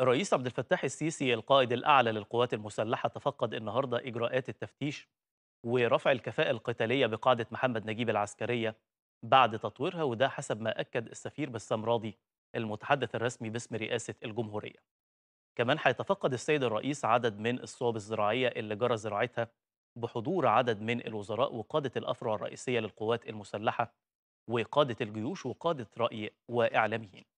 الرئيس عبد الفتاح السيسي القائد الأعلى للقوات المسلحة تفقد النهاردة إجراءات التفتيش ورفع الكفاءة القتالية بقاعدة محمد نجيب العسكرية بعد تطويرها وده حسب ما أكد السفير بسام راضي المتحدث الرسمي باسم رئاسة الجمهورية كمان هيتفقد السيد الرئيس عدد من الصوب الزراعية اللي جرى زراعتها بحضور عدد من الوزراء وقادة الأفرع الرئيسية للقوات المسلحة وقادة الجيوش وقادة رأي وإعلاميين